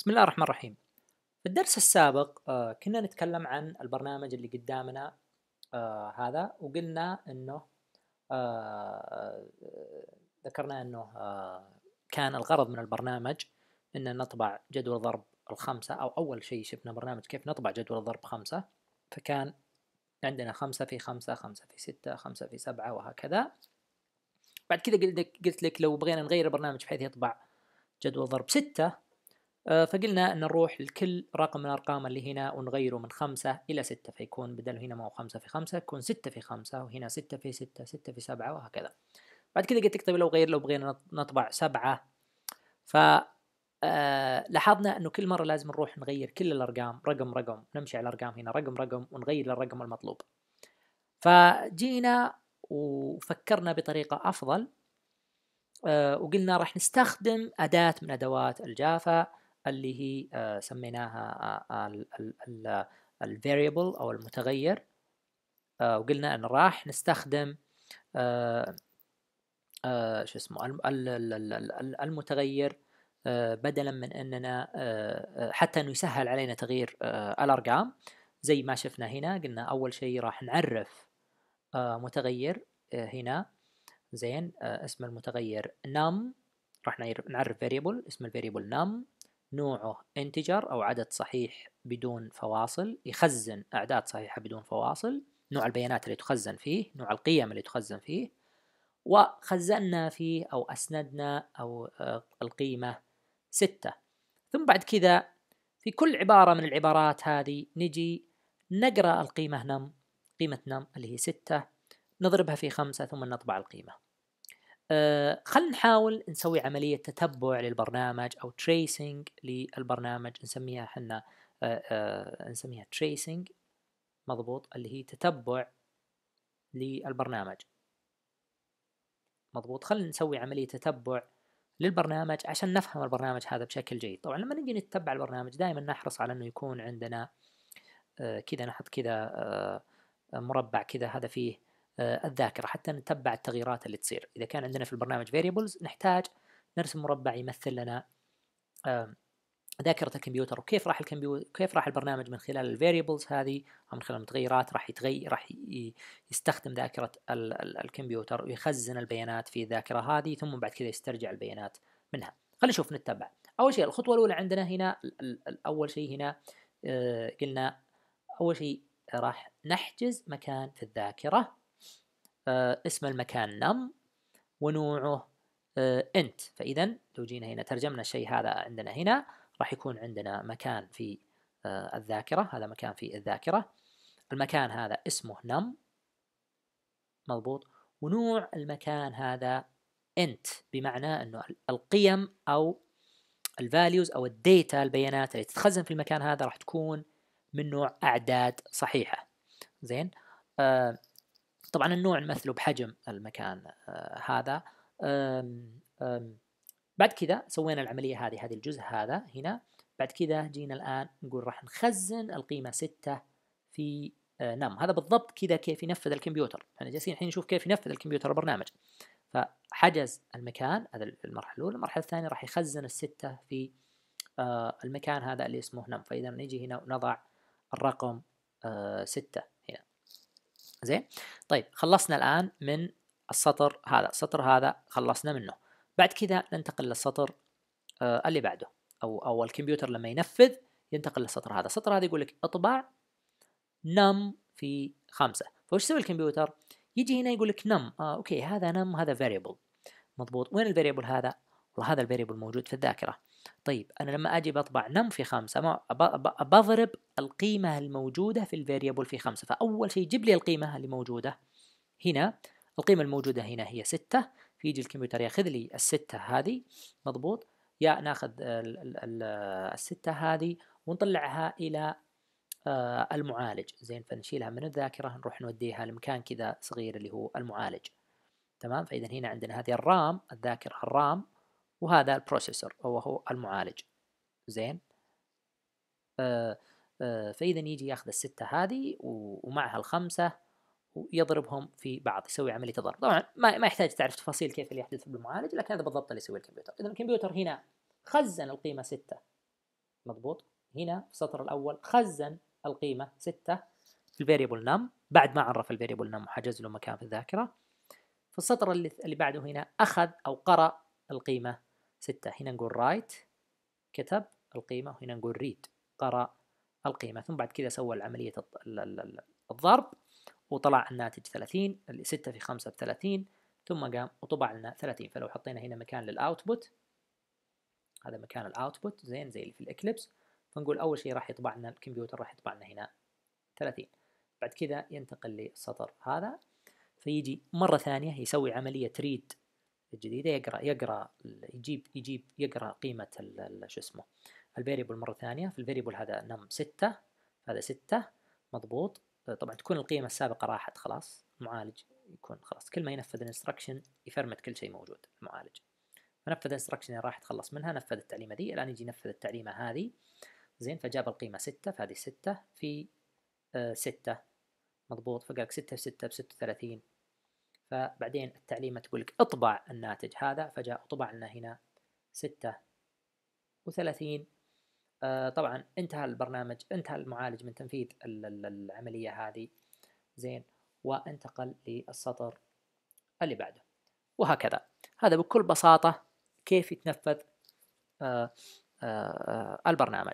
بسم الله الرحمن الرحيم في الدرس السابق آه، كنا نتكلم عن البرنامج اللي قدامنا آه، هذا وقلنا انه آه، ذكرنا انه كان الغرض من البرنامج ان نطبع جدول ضرب الخمسة او اول شيء شفنا برنامج كيف نطبع جدول ضرب خمسة فكان عندنا خمسة في خمسة خمسة في ستة خمسة في سبعة وهكذا بعد كذا قلت لك لو بغينا نغير البرنامج بحيث يطبع جدول ضرب ستة آه، فقلنا أن نروح لكل رقم من الأرقام اللي هنا ونغيره من خمسة إلى ستة فيكون بدل هنا ما هو خمسة في خمسة يكون ستة في خمسة وهنا ستة في ستة ستة في سبعة وهكذا بعد كذا قلت لك طيب لو غير لو بغينا نطبع سبعة ف آه، لاحظنا انه كل مره لازم نروح نغير كل الارقام رقم رقم نمشي على الارقام هنا رقم رقم ونغير للرقم المطلوب فجينا وفكرنا بطريقه افضل آه، وقلنا راح نستخدم اداه من ادوات الجافا اللي هي آه، سميناها آه، آه، ال ال ال أو المتغير وقلنا أن راح نستخدم شو اسمه المتغير بدلا من أننا حتى أنه يسهل علينا تغيير الأرقام زي ما شفنا هنا قلنا أول شيء راح نعرف متغير هنا زين اسم المتغير num راح نعرف variable اسم الفاريبل num نوعه انتجر أو عدد صحيح بدون فواصل يخزن أعداد صحيحة بدون فواصل نوع البيانات اللي تخزن فيه نوع القيم اللي تخزن فيه وخزنا فيه أو أسندنا أو آه، القيمة ستة ثم بعد كذا في كل عبارة من العبارات هذه نجي نقرأ القيمة نم قيمة نم اللي هي ستة نضربها في خمسة ثم نطبع القيمة آه، خلنا نحاول نسوي عملية تتبع للبرنامج أو تريسنج للبرنامج نسميها حنا آه، آه، نسميها تريسنج مضبوط اللي هي تتبع للبرنامج مضبوط خلنا نسوي عملية تتبع للبرنامج عشان نفهم البرنامج هذا بشكل جيد طبعا لما نجي نتبع البرنامج دائما نحرص على أنه يكون عندنا كذا نحط كذا مربع كذا هذا فيه آه، الذاكره حتى نتبع التغييرات اللي تصير اذا كان عندنا في البرنامج فيريبلز نحتاج نرسم مربع يمثل لنا ذاكره الكمبيوتر وكيف راح الكمبيوتر كيف راح البرنامج من خلال الفاريبلز هذه او من خلال المتغيرات راح يتغير راح يستخدم ذاكره ال ال الكمبيوتر ويخزن البيانات في الذاكره هذه ثم بعد كذا يسترجع البيانات منها خلينا نشوف نتبع اول شيء الخطوه الاولى عندنا هنا اول شيء هنا آه، قلنا اول شيء راح نحجز مكان في الذاكره آه، اسم المكان نم ونوعه آه، انت فاذا لو جينا هنا ترجمنا الشيء هذا عندنا هنا راح يكون عندنا مكان في آه، الذاكره هذا مكان في الذاكره المكان هذا اسمه نم مضبوط ونوع المكان هذا انت بمعنى انه القيم او الفاليوز او الديتا البيانات اللي تتخزن في المكان هذا راح تكون من نوع اعداد صحيحه زين آه طبعا النوع نمثله بحجم المكان آه، هذا بعد كذا سوينا العملية هذه هذه الجزء هذا هنا بعد كذا جينا الآن نقول راح نخزن القيمة 6 في آه، نم هذا بالضبط كذا كيف ينفذ الكمبيوتر احنا جالسين الحين نشوف كيف ينفذ الكمبيوتر البرنامج فحجز المكان هذا المرحلة الأولى المرحلة الثانية راح يخزن الستة في آه، المكان هذا اللي اسمه نم فإذا نجي هنا ونضع الرقم ستة زين طيب خلصنا الآن من السطر هذا السطر هذا خلصنا منه بعد كذا ننتقل للسطر آه اللي بعده أو أو الكمبيوتر لما ينفذ ينتقل للسطر هذا السطر هذا يقول لك اطبع نم في خمسة فايش يسوي الكمبيوتر يجي هنا يقول لك نم آه أوكي هذا نم هذا variable مضبوط وين الفاريبل هذا والله هذا الفاريبل موجود في الذاكرة طيب أنا لما أجي بطبع نم في خمسة بضرب القيمة الموجودة في الفاريبل في خمسة فأول شيء جيب لي القيمة اللي موجودة هنا القيمة الموجودة هنا هي ستة فيجي الكمبيوتر ياخذ لي الستة هذه مضبوط يا ناخذ ال ال الستة هذه ونطلعها إلى آه المعالج زين فنشيلها من الذاكرة نروح نوديها لمكان كذا صغير اللي هو المعالج تمام فإذا هنا عندنا هذه الرام الذاكرة الرام وهذا البروسيسور وهو المعالج زين آه آه فإذا يجي ياخذ الستة هذه ومعها الخمسة ويضربهم في بعض يسوي عملية ضرب طبعا ما, ما يحتاج تعرف تفاصيل كيف اللي يحدث بالمعالج لكن هذا بالضبط اللي يسوي الكمبيوتر إذا الكمبيوتر هنا خزن القيمة ستة مضبوط هنا في السطر الأول خزن القيمة ستة في الفاريبل نم بعد ما عرف الفاريبل نم وحجز له مكان في الذاكرة في السطر اللي بعده هنا أخذ أو قرأ القيمة ستة هنا نقول رايت كتب القيمة وهنا نقول ريد قرأ القيمة ثم بعد كذا سوى عملية الضرب وطلع الناتج 30 اللي 6 في 5 ب 30 ثم قام وطبع لنا 30 فلو حطينا هنا مكان للاوتبوت هذا مكان الاوتبوت زين زي اللي في الاكليبس فنقول اول شيء راح يطبع لنا الكمبيوتر راح يطبع لنا هنا 30 بعد كذا ينتقل للسطر هذا فيجي مره ثانيه يسوي عمليه ريد الجديده يقرا يقرا يجيب يجيب يقرا قيمه شو اسمه الفيريبل مره ثانيه في هذا نم 6 هذا 6 مضبوط طبعا تكون القيمه السابقه راحت خلاص المعالج يكون خلاص كل ما ينفذ الانستركشن يفرمت كل شيء موجود المعالج فنفذ الانستركشن اللي راح يتخلص منها نفذ التعليمه دي الان يجي ينفذ التعليمه هذه زين فجاب القيمه 6 فهذه 6 في 6 آه مضبوط فقال لك 6 في 6 ب 36 فبعدين التعليمة تقول لك اطبع الناتج هذا فجاء طبع لنا هنا ستة وثلاثين آه، طبعا انتهى البرنامج انتهى المعالج من تنفيذ العملية هذه زين وانتقل للسطر اللي بعده وهكذا هذا بكل بساطة كيف يتنفذ آه، آه، البرنامج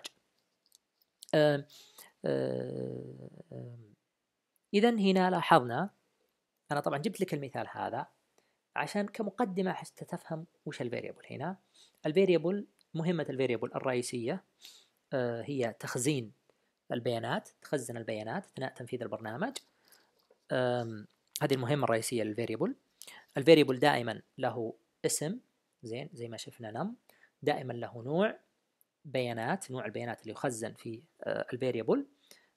إذا هنا لاحظنا انا طبعا جبت لك المثال هذا عشان كمقدمه حتى تفهم وش الفاريبل هنا الفاريبل مهمه الفاريبل الرئيسيه آه، هي تخزين البيانات تخزن البيانات اثناء تنفيذ البرنامج هذه المهمه الرئيسيه للفاريبل الفاريبل دائما له اسم زين زي ما شفنا نم دائما له نوع بيانات نوع البيانات اللي يخزن في آه، الفاريبل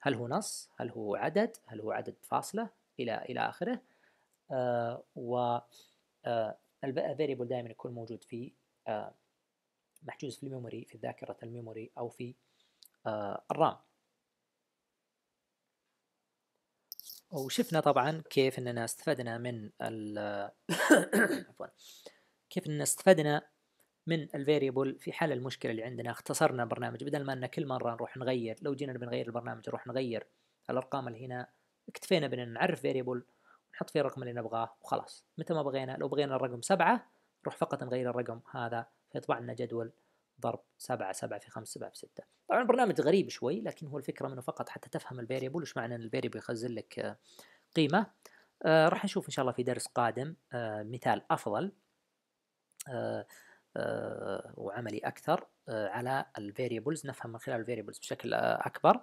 هل هو نص هل هو عدد هل هو عدد فاصله الى الى اخره آه، و آه، البقى دائما يكون موجود في آه، محجوز في الميموري في ذاكرة الميموري أو في الرام وشفنا طبعا كيف اننا استفدنا من ال عفوا كيف اننا استفدنا من الفاريبل في حل المشكله اللي عندنا اختصرنا البرنامج بدل ما ان كل مره نروح نغير لو جينا بنغير البرنامج نروح نغير الارقام اللي هنا اكتفينا بان نعرف فاريبل نحط فيه الرقم اللي نبغاه وخلاص متى ما بغينا لو بغينا الرقم سبعة نروح فقط نغير الرقم هذا فيطبع لنا جدول ضرب سبعة سبعة في خمس سبعة في ستة طبعا البرنامج غريب شوي لكن هو الفكرة منه فقط حتى تفهم الفاريبل وش معنى ان الفاريبل يخزن لك آه، قيمة آه، راح نشوف ان شاء الله في درس قادم آه، مثال افضل وعملي اكثر على الفاريبلز نفهم من خلال الفاريبلز بشكل اكبر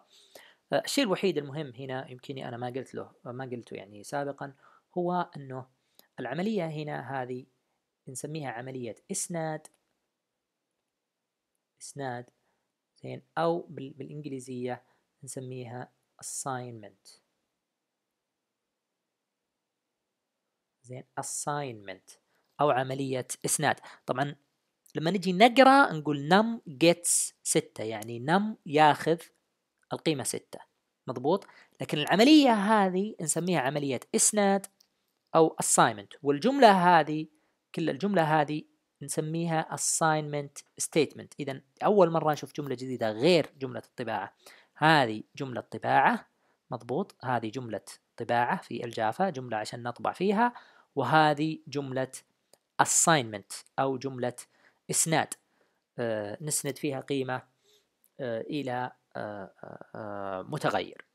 الشيء الوحيد المهم هنا يمكنني أنا ما قلت له ما قلته يعني سابقا هو أنه العملية هنا هذه نسميها عملية إسناد إسناد زين أو بالإنجليزية نسميها assignment زين assignment أو عملية إسناد طبعا لما نجي نقرأ نقول نم gets 6 يعني نم ياخذ القيمة 6 مضبوط لكن العملية هذه نسميها عملية إسناد أو assignment والجملة هذه كل الجملة هذه نسميها assignment statement إذا أول مرة نشوف جملة جديدة غير جملة الطباعة هذه جملة طباعة مضبوط هذه جملة طباعة في الجافا جملة عشان نطبع فيها وهذه جملة assignment أو جملة إسناد آه نسند فيها قيمة آه إلى آه، آه، آه، متغير